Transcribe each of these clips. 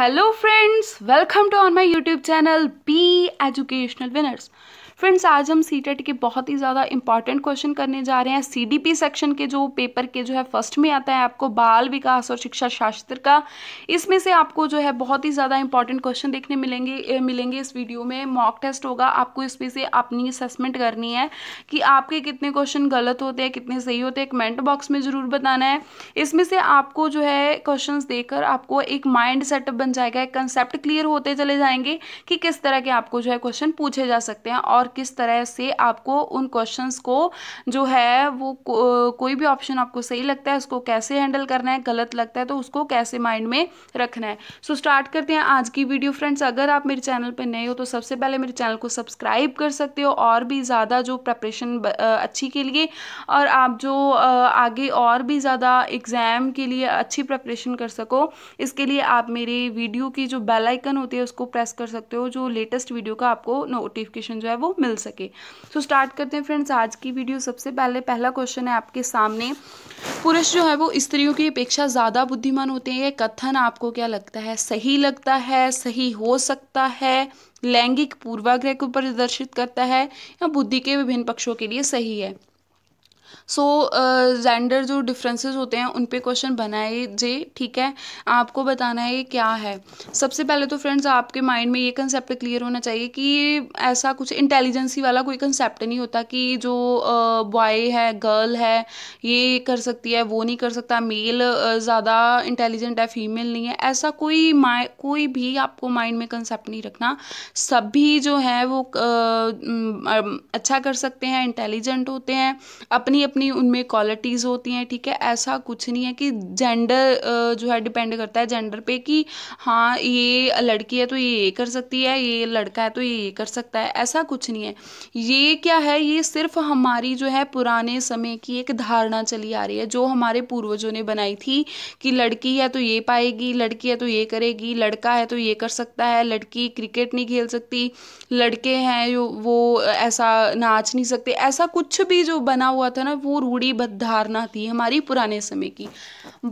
Hello friends, welcome to on my YouTube channel Be Educational Winners. Friends आज हम सी e के बहुत ही ज़्यादा इंपॉर्टेंट क्वेश्चन करने जा रहे हैं सी सेक्शन के जो पेपर के जो है फर्स्ट में आता है आपको बाल विकास और शिक्षा शास्त्र का इसमें से आपको जो है बहुत ही ज़्यादा इंपॉर्टेंट क्वेश्चन देखने मिलेंगे मिलेंगे इस वीडियो में मॉक टेस्ट होगा आपको इसमें से अपनी असेसमेंट करनी है कि आपके कितने क्वेश्चन गलत होते हैं कितने सही होते हैं कमेंट बॉक्स में ज़रूर बताना है इसमें से आपको जो है क्वेश्चन देकर आपको एक माइंड सेटअप बन जाएगा एक कंसेप्ट क्लियर होते चले जाएंगे कि किस तरह के आपको जो है क्वेश्चन पूछे जा सकते हैं और और किस तरह से आपको उन क्वेश्चंस को जो है वो को, कोई भी ऑप्शन आपको सही लगता है उसको कैसे हैंडल करना है गलत लगता है तो उसको कैसे माइंड में रखना है सो so, स्टार्ट करते हैं आज की वीडियो फ्रेंड्स अगर आप मेरे चैनल पर नए हो तो सबसे पहले मेरे चैनल को सब्सक्राइब कर सकते हो और भी ज़्यादा जो प्रपरेशन अच्छी के लिए और आप जो आगे और भी ज़्यादा एग्ज़ाम के लिए अच्छी प्रपरेशन कर सको इसके लिए आप मेरे वीडियो की जो बेल आइकन होती है उसको प्रेस कर सकते हो जो लेटेस्ट वीडियो का आपको नोटिफिकेशन जो है वो मिल सके सो so, स्टार्ट करते हैं फ्रेंड्स आज की वीडियो सबसे पहले पहला क्वेश्चन है आपके सामने पुरुष जो है वो स्त्रियों की अपेक्षा ज़्यादा बुद्धिमान होते हैं ये कथन आपको क्या लगता है सही लगता है सही हो सकता है लैंगिक पूर्वाग्रह को प्रदर्शित करता है या बुद्धि के विभिन्न पक्षों के लिए सही है सो जेंडर uh, जो डिफरेंसेस होते हैं उन पे क्वेश्चन बनाए जे ठीक है आपको बताना है ये क्या है सबसे पहले तो फ्रेंड्स आपके माइंड में ये कंसेप्ट क्लियर होना चाहिए कि ऐसा कुछ इंटेलिजेंसी वाला कोई कंसेप्ट नहीं होता कि जो बॉय uh, है गर्ल है ये कर सकती है वो नहीं कर सकता मेल uh, ज़्यादा इंटेलिजेंट है फीमेल नहीं है ऐसा कोई माइ कोई भी आपको माइंड में कंसेप्ट नहीं रखना सभी जो है वो uh, अच्छा कर सकते हैं इंटेलिजेंट होते हैं अपनी अपनी अपनी उनमें क्वालिटीज़ होती हैं ठीक है ऐसा कुछ नहीं है कि जेंडर जो है डिपेंड करता है जेंडर पे कि हाँ ये लड़की है तो ये ये कर सकती है ये लड़का है तो ये ये कर सकता है ऐसा कुछ नहीं है ये क्या है ये सिर्फ हमारी जो है पुराने समय की एक धारणा चली आ रही है जो हमारे पूर्वजों ने बनाई थी कि लड़की है तो ये पाएगी लड़की है तो ये करेगी लड़का है तो ये कर सकता है लड़की क्रिकेट नहीं खेल सकती लड़के हैं वो ऐसा नाच नहीं सकते ऐसा कुछ भी जो बना हुआ था ना वो रूढ़ीबद्ध धारणा थी हमारी पुराने समय की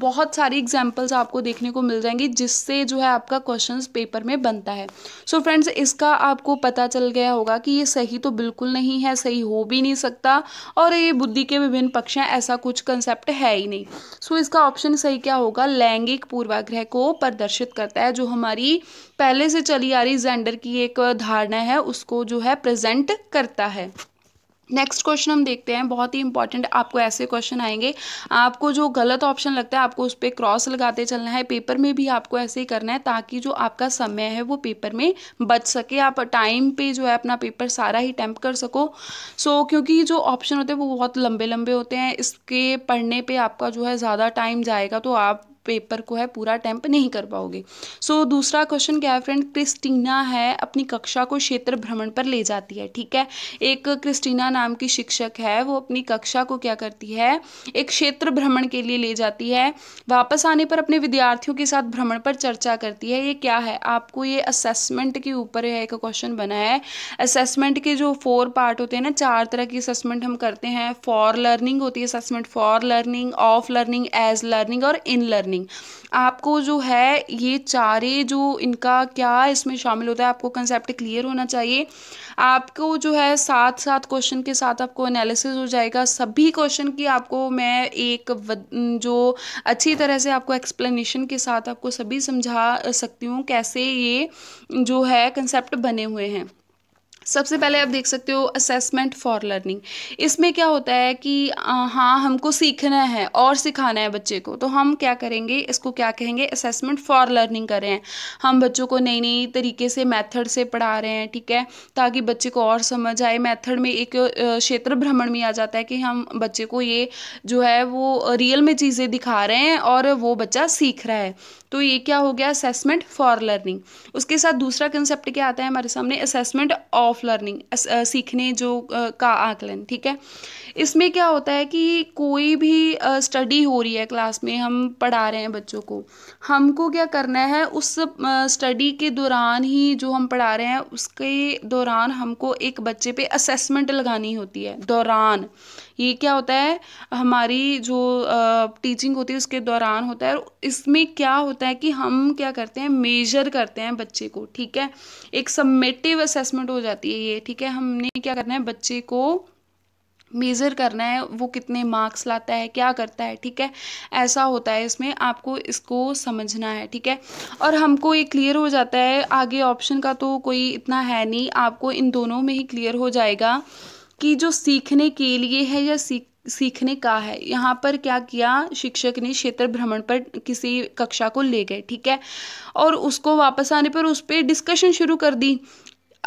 बहुत सारी एग्जाम्पल्स आपको देखने को मिल जाएंगी जिससे जो है आपका क्वेश्चन पेपर में बनता है सो so फ्रेंड्स इसका आपको पता चल गया होगा कि ये सही तो बिल्कुल नहीं है सही हो भी नहीं सकता और ये बुद्धि के विभिन्न पक्ष हैं ऐसा कुछ कंसेप्ट है ही नहीं सो so इसका ऑप्शन सही क्या होगा लैंगिक पूर्वाग्रह को प्रदर्शित करता है जो हमारी पहले से चली आ रही जेंडर की एक धारणा है उसको जो है प्रेजेंट करता है नेक्स्ट क्वेश्चन हम देखते हैं बहुत ही इंपॉर्टेंट आपको ऐसे क्वेश्चन आएंगे आपको जो गलत ऑप्शन लगता है आपको उस पर क्रॉस लगाते चलना है पेपर में भी आपको ऐसे ही करना है ताकि जो आपका समय है वो पेपर में बच सके आप टाइम पे जो है अपना पेपर सारा ही टैम्प कर सको सो so, क्योंकि जो ऑप्शन होते हैं वो बहुत लंबे लंबे होते हैं इसके पढ़ने पर आपका जो है ज़्यादा टाइम जाएगा तो आप पेपर को है पूरा अटैम्प नहीं कर पाओगे सो so, दूसरा क्वेश्चन क्या है फ्रेंड क्रिस्टीना है अपनी कक्षा को क्षेत्र भ्रमण पर ले जाती है ठीक है एक क्रिस्टीना नाम की शिक्षक है वो अपनी कक्षा को क्या करती है एक क्षेत्र भ्रमण के लिए ले जाती है वापस आने पर अपने विद्यार्थियों के साथ भ्रमण पर चर्चा करती है ये क्या है आपको ये असेसमेंट के ऊपर एक क्वेश्चन बना है असेसमेंट के जो फोर पार्ट होते हैं ना चार तरह की असेसमेंट हम करते हैं फॉर लर्निंग होती है assessment for learning of learning as learning और इन लर्निंग प्लानिंग आपको जो है ये चारे जो इनका क्या इसमें शामिल होता है आपको कंसेप्ट क्लियर होना चाहिए आपको जो है साथ साथ क्वेश्चन के साथ आपको एनालिसिस हो जाएगा सभी क्वेश्चन की आपको मैं एक जो अच्छी तरह से आपको एक्सप्लेनेशन के साथ आपको सभी समझा सकती हूँ कैसे ये जो है कंसेप्ट बने हुए हैं सबसे पहले आप देख सकते हो असेसमेंट फॉर लर्निंग इसमें क्या होता है कि आ, हाँ हमको सीखना है और सिखाना है बच्चे को तो हम क्या करेंगे इसको क्या कहेंगे असेसमेंट फॉर लर्निंग कर रहे हैं हम बच्चों को नई नई तरीके से मेथड से पढ़ा रहे हैं ठीक है ताकि बच्चे को और समझ आए मेथड में एक क्षेत्र भ्रमण में आ जाता है कि हम बच्चे को ये जो है वो रियल में चीज़ें दिखा रहे हैं और वो बच्चा सीख रहा है तो ये क्या हो गया असेसमेंट फॉर लर्निंग उसके साथ दूसरा कंसेप्ट क्या आता है हमारे सामने असेसमेंट ऑफ लर्निंग सीखने जो का आकलन ठीक है इसमें क्या होता है कि कोई भी स्टडी हो रही है क्लास में हम पढ़ा रहे हैं बच्चों को हमको क्या करना है उस स्टडी के दौरान ही जो हम पढ़ा रहे हैं उसके दौरान हमको एक बच्चे पे असेसमेंट लगानी होती है दौरान ये क्या होता है हमारी जो टीचिंग होती है उसके दौरान होता है इसमें क्या होता है कि हम क्या करते हैं मेजर करते हैं बच्चे को ठीक है एक सबमेटिव असेसमेंट हो जाती है ये ठीक है हमने क्या करना है बच्चे को मेज़र करना है वो कितने मार्क्स लाता है क्या करता है ठीक है ऐसा होता है इसमें आपको इसको समझना है ठीक है और हमको ये क्लियर हो जाता है आगे ऑप्शन का तो कोई इतना है नहीं आपको इन दोनों में ही क्लियर हो जाएगा कि जो सीखने के लिए है या सीख सीखने का है यहाँ पर क्या किया शिक्षक ने क्षेत्र भ्रमण पर किसी कक्षा को ले गए ठीक है और उसको वापस आने पर उस पर डिस्कशन शुरू कर दी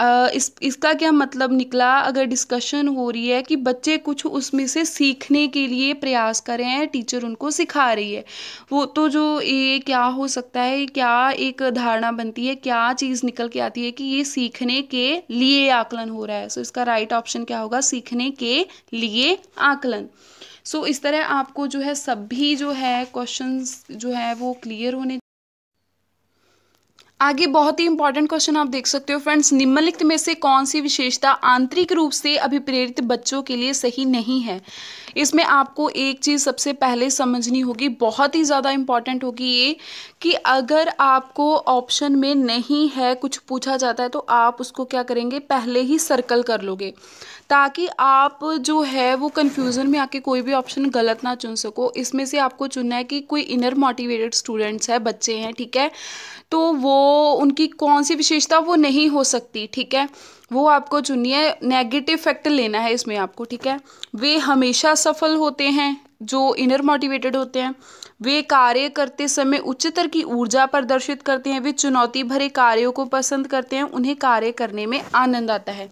इस इसका क्या मतलब निकला अगर डिस्कशन हो रही है कि बच्चे कुछ उसमें से सीखने के लिए प्रयास कर रहे हैं टीचर उनको सिखा रही है वो तो जो ये क्या हो सकता है क्या एक धारणा बनती है क्या चीज़ निकल के आती है कि ये सीखने के लिए आकलन हो रहा है सो so, इसका राइट ऑप्शन क्या होगा सीखने के लिए आकलन सो so, इस तरह आपको जो है सभी जो है क्वेश्चंस जो है वो क्लियर होने आगे बहुत ही इंपॉर्टेंट क्वेश्चन आप देख सकते हो फ्रेंड्स निम्नलिखित में से कौन सी विशेषता आंतरिक रूप से अभिप्रेरित बच्चों के लिए सही नहीं है इसमें आपको एक चीज़ सबसे पहले समझनी होगी बहुत ही ज़्यादा इंपॉर्टेंट होगी ये कि अगर आपको ऑप्शन में नहीं है कुछ पूछा जाता है तो आप उसको क्या करेंगे पहले ही सर्कल कर लोगे ताकि आप जो है वो कन्फ्यूज़न में आके कोई भी ऑप्शन गलत ना चुन सको इसमें से आपको चुनना है कि कोई इनर मोटिवेटेड स्टूडेंट्स है बच्चे हैं ठीक है तो वो उनकी कौन सी विशेषता वो नहीं हो सकती ठीक है वो आपको चुनिए है नेगेटिव फैक्टर लेना है इसमें आपको ठीक है वे हमेशा सफल होते हैं जो इनर मोटिवेटेड होते हैं वे कार्य करते समय उच्चतर की ऊर्जा प्रदर्शित करते हैं वे चुनौती भरे कार्यों को पसंद करते हैं उन्हें कार्य करने में आनंद आता है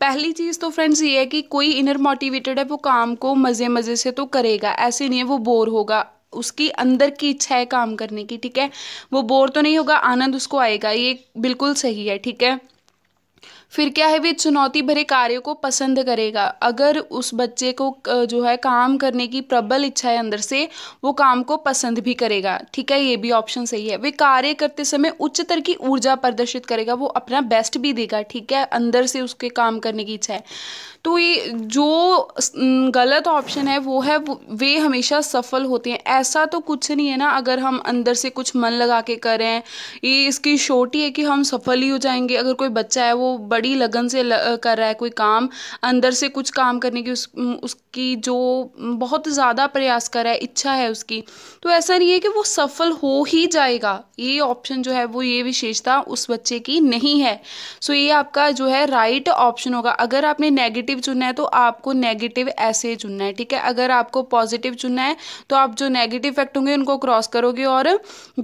पहली चीज़ तो फ्रेंड्स ये है कि कोई इनर मोटिवेटेड है वो काम को मज़े मज़े से तो करेगा ऐसे नहीं है वो बोर होगा उसकी अंदर की इच्छा है काम करने की ठीक है वो बोर तो नहीं होगा आनंद उसको आएगा ये बिल्कुल सही है ठीक है फिर क्या है वे चुनौती भरे कार्यों को पसंद करेगा अगर उस बच्चे को जो है काम करने की प्रबल इच्छा है अंदर से वो काम को पसंद भी करेगा ठीक है ये भी ऑप्शन सही है वे कार्य करते समय उच्चतर की ऊर्जा प्रदर्शित करेगा वो अपना बेस्ट भी देगा ठीक है अंदर से उसके काम करने की इच्छा है तो ये जो गलत ऑप्शन है वो है वे हमेशा सफल होते हैं ऐसा तो कुछ नहीं है ना अगर हम अंदर से कुछ मन लगा के करें ये इसकी शोटी है कि हम सफल ही हो जाएंगे अगर कोई बच्चा है वो बड़ी लगन से ल, कर रहा है कोई काम अंदर से कुछ काम करने की उस उसकी जो बहुत ज़्यादा प्रयास कर रहा है इच्छा है उसकी तो ऐसा नहीं है कि वो सफल हो ही जाएगा ये ऑप्शन जो है वो ये विशेषता उस बच्चे की नहीं है सो ये आपका जो है राइट ऑप्शन होगा अगर आपने नेगेटिव नेगेटिव चुनना है तो आपको नेगेटिव ऐसे चुनना है ठीक है अगर आपको पॉजिटिव चुनना है तो आप जो नेगेटिव फैक्ट होंगे उनको क्रॉस करोगे और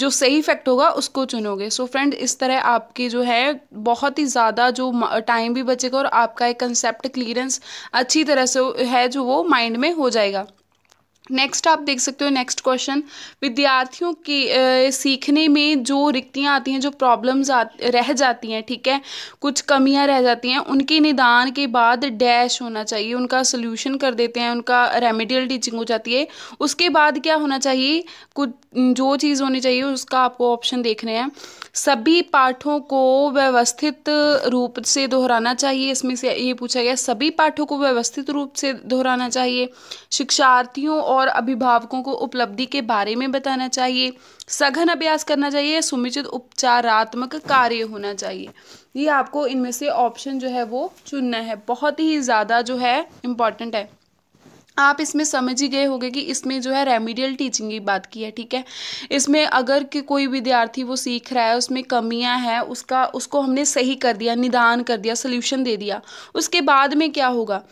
जो सही फैक्ट होगा उसको चुनोगे सो so फ्रेंड इस तरह आपकी जो है बहुत ही ज़्यादा जो टाइम भी बचेगा और आपका एक कंसेप्ट क्लियरेंस अच्छी तरह से है जो वो माइंड में हो जाएगा नेक्स्ट आप देख सकते हो नेक्स्ट क्वेश्चन विद्यार्थियों की सीखने में जो रिक्तियाँ आती हैं जो प्रॉब्लम्स रह जाती हैं ठीक है कुछ कमियाँ रह जाती हैं उनके निदान के बाद डैश होना चाहिए उनका सोल्यूशन कर देते हैं उनका रेमेडियल टीचिंग हो जाती है उसके बाद क्या होना चाहिए कुछ जो चीज़ होनी चाहिए उसका आपको ऑप्शन देख रहे हैं सभी पाठों को व्यवस्थित रूप से दोहराना चाहिए इसमें से ये पूछा गया सभी पाठों को व्यवस्थित रूप से दोहराना चाहिए शिक्षार्थियों और अभिभावकों को उपलब्धि के बारे में बताना चाहिए सघन अभ्यास करना चाहिए सुमिचित उपचारात्मक कार्य होना चाहिए ये आपको इनमें से ऑप्शन जो है वो चुनना है बहुत ही ज़्यादा जो है इम्पॉर्टेंट है आप इसमें समझ ही गए होंगे कि इसमें जो है रेमिडियल टीचिंग की बात की है ठीक है इसमें अगर कि कोई विद्यार्थी वो सीख रहा है उसमें कमियां हैं उसका उसको हमने सही कर दिया निदान कर दिया सोल्यूशन दे दिया उसके बाद में क्या होगा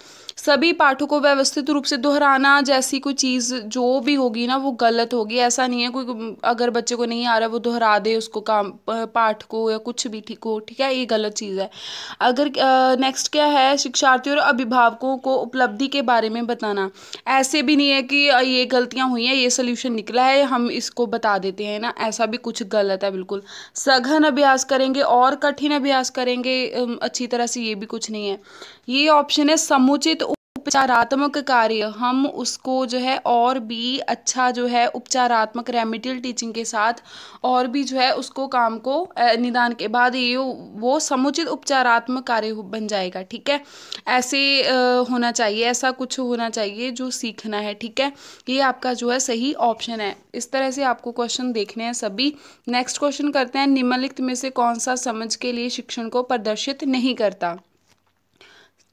सभी पाठों को व्यवस्थित रूप से दोहराना जैसी कोई चीज़ जो भी होगी ना वो गलत होगी ऐसा नहीं है कोई अगर बच्चे को नहीं आ रहा वो दोहरा दे उसको काम पाठ को या कुछ भी ठीक हो ठीक है ये गलत चीज़ है अगर नेक्स्ट क्या है शिक्षार्थियों और अभिभावकों को उपलब्धि के बारे में बताना ऐसे भी नहीं है कि ये गलतियाँ हुई हैं ये सोल्यूशन निकला है हम इसको बता देते हैं ना ऐसा भी कुछ गलत है बिल्कुल सघन अभ्यास करेंगे और कठिन अभ्यास करेंगे अच्छी तरह से ये भी कुछ नहीं है ये ऑप्शन है समुचित उपचारात्मक कार्य हम उसको जो है और भी अच्छा जो है उपचारात्मक रेमिडियल टीचिंग के साथ और भी जो है उसको काम को निदान के बाद ये वो समुचित उपचारात्मक कार्य बन जाएगा ठीक है ऐसे होना चाहिए ऐसा कुछ होना चाहिए जो सीखना है ठीक है ये आपका जो है सही ऑप्शन है इस तरह से आपको क्वेश्चन देखने हैं सभी नेक्स्ट क्वेश्चन करते हैं निम्नलिखित में से कौन सा समझ के लिए शिक्षण को प्रदर्शित नहीं करता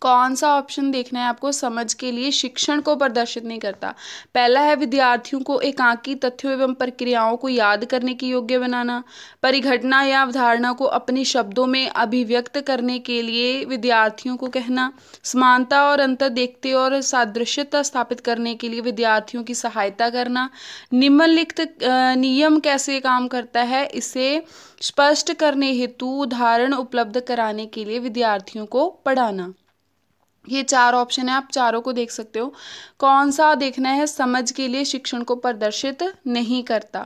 कौन सा ऑप्शन देखना है आपको समझ के लिए शिक्षण को प्रदर्शित नहीं करता पहला है विद्यार्थियों को एकांकी तथ्यों एवं प्रक्रियाओं को याद करने की योग्य बनाना परिघटना या अवधारणा को अपने शब्दों में अभिव्यक्त करने के लिए विद्यार्थियों को कहना समानता और अंतर देखते और सादृश्यता स्थापित करने के लिए विद्यार्थियों की सहायता करना निम्नलिखित नियम कैसे काम करता है इसे स्पष्ट करने हेतु उदाहरण उपलब्ध कराने के लिए विद्यार्थियों को पढ़ाना ये चार ऑप्शन है आप चारों को देख सकते हो कौन सा देखना है समझ के लिए शिक्षण को प्रदर्शित नहीं करता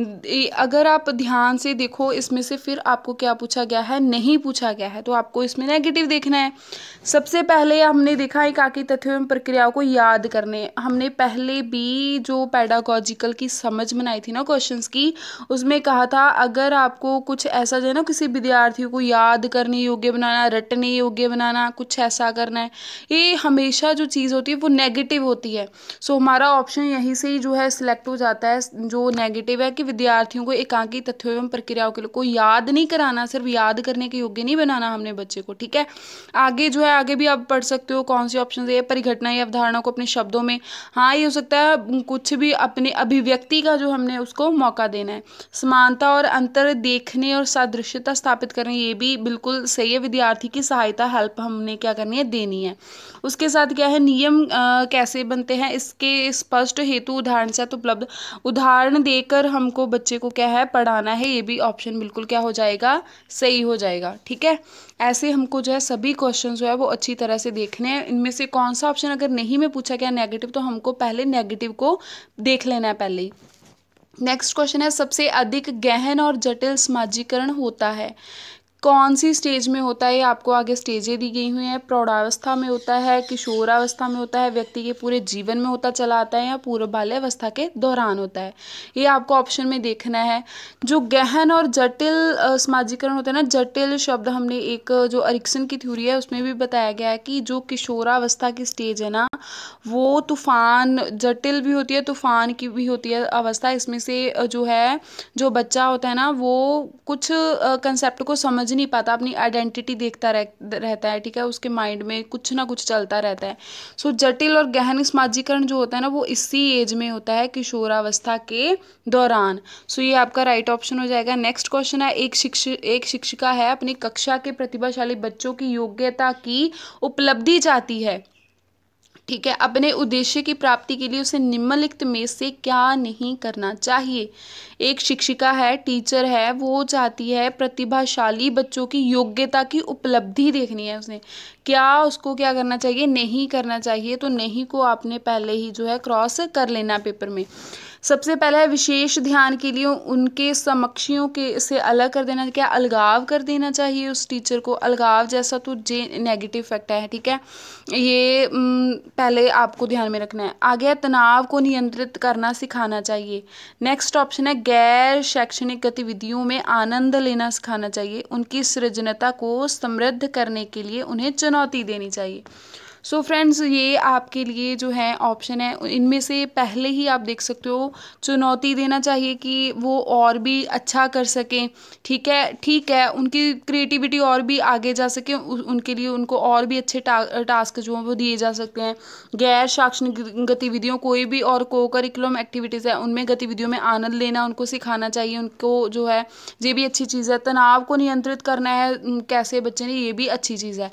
अगर आप ध्यान से देखो इसमें से फिर आपको क्या पूछा गया है नहीं पूछा गया है तो आपको इसमें नेगेटिव देखना है सबसे पहले हमने देखा आकी तथ्य एवं प्रक्रियाओं को याद करने हमने पहले भी जो पैडागोजिकल की समझ बनाई थी ना क्वेश्चंस की उसमें कहा था अगर आपको कुछ ऐसा जो है ना किसी विद्यार्थी को याद करने योग्य बनाना रटने योग्य बनाना कुछ ऐसा करना है ये हमेशा जो चीज़ होती है वो नेगेटिव होती है सो हमारा ऑप्शन यहीं से ही जो है सिलेक्ट हो जाता है जो नेगेटिव है कि विद्यार्थियों को एकांकी तथ्यों एवं प्रक्रियाओं के लिए को याद नहीं कराना सिर्फ याद करने के योग्य नहीं बनाना हमने बच्चे को ठीक है आगे जो है आगे भी आप पढ़ सकते हो कौन सी ऑप्शन है परिघटना या अवधारणा को अपने शब्दों में हाँ ये हो सकता है कुछ भी अपने अभिव्यक्ति का जो हमने उसको मौका देना है समानता और अंतर देखने और सादृश्यता स्थापित करने ये भी बिल्कुल सही है विद्यार्थी की सहायता हेल्प हमने क्या करनी है देनी है उसके साथ क्या है नियम कैसे बनते हैं इसके स्पष्ट हेतु उदाहरण से उपलब्ध उदाहरण देकर हमको को बच्चे को क्या है पढ़ाना है ये भी ऑप्शन बिल्कुल क्या हो जाएगा सही हो जाएगा ठीक है ऐसे हमको जो है सभी क्वेश्चन जो है वो अच्छी तरह से देखने हैं इनमें से कौन सा ऑप्शन अगर नहीं में पूछा गया नेगेटिव तो हमको पहले नेगेटिव को देख लेना है पहले ही नेक्स्ट क्वेश्चन है सबसे अधिक गहन और जटिल समाजीकरण होता है कौन सी स्टेज में होता है आपको आगे स्टेजें दी गई हुई हैं प्रौढ़ावस्था में होता है किशोरावस्था में होता है व्यक्ति के पूरे जीवन में होता चला आता है या पूर्व बाल्यावस्था के दौरान होता है ये आपको ऑप्शन में देखना है जो गहन और जटिल समाजीकरण होता है ना जटिल शब्द हमने एक जो अरिक्सन की थ्योरी है उसमें भी बताया गया है कि जो किशोरावस्था की स्टेज है ना वो तूफान जटिल भी होती है तूफान की भी होती है अवस्था इसमें से जो है जो बच्चा होता है ना वो कुछ कंसेप्ट को समझ समझ नहीं पाता अपनी आइडेंटिटी देखता रह, रहता है ठीक है उसके माइंड में कुछ ना कुछ चलता रहता है सो so, जटिल और गहन समाजीकरण जो होता है ना वो इसी एज में होता है किशोरावस्था के दौरान सो so, ये आपका राइट ऑप्शन हो जाएगा नेक्स्ट क्वेश्चन है एक शिक्ष एक शिक्षिका है अपनी कक्षा के प्रतिभाशाली बच्चों की योग्यता की उपलब्धि जाती है ठीक है अपने उद्देश्य की प्राप्ति के लिए उसे निम्नलिखित में से क्या नहीं करना चाहिए एक शिक्षिका है टीचर है वो चाहती है प्रतिभाशाली बच्चों की योग्यता की उपलब्धि देखनी है उसने क्या उसको क्या करना चाहिए नहीं करना चाहिए तो नहीं को आपने पहले ही जो है क्रॉस कर लेना पेपर में सबसे पहला है विशेष ध्यान के लिए उनके समक्षियों के से अलग कर देना क्या अलगाव कर देना चाहिए उस टीचर को अलगाव जैसा तो जे नेगेटिव इफेक्ट है ठीक है ये पहले आपको ध्यान में रखना है आगे तनाव को नियंत्रित करना सिखाना चाहिए नेक्स्ट ऑप्शन है गैर शैक्षणिक गतिविधियों में आनंद लेना सिखाना चाहिए उनकी सृजनता को समृद्ध करने के लिए उन्हें चुनौती देनी चाहिए सो so फ्रेंड्स ये आपके लिए जो है ऑप्शन है इनमें से पहले ही आप देख सकते हो चुनौती देना चाहिए कि वो और भी अच्छा कर सकें ठीक है ठीक है उनकी क्रिएटिविटी और भी आगे जा सके उनके लिए उनको और भी अच्छे टा, टास्क जो हैं वो दिए जा सकते हैं गैर शैक्षणिक गतिविधियों कोई भी और को करिकुलम एक्टिविटीज़ है उनमें गतिविधियों में आनंद लेना उनको सिखाना चाहिए उनको जो है ये भी अच्छी चीज़ है तनाव को नियंत्रित करना है कैसे बच्चे ने ये भी अच्छी चीज़ है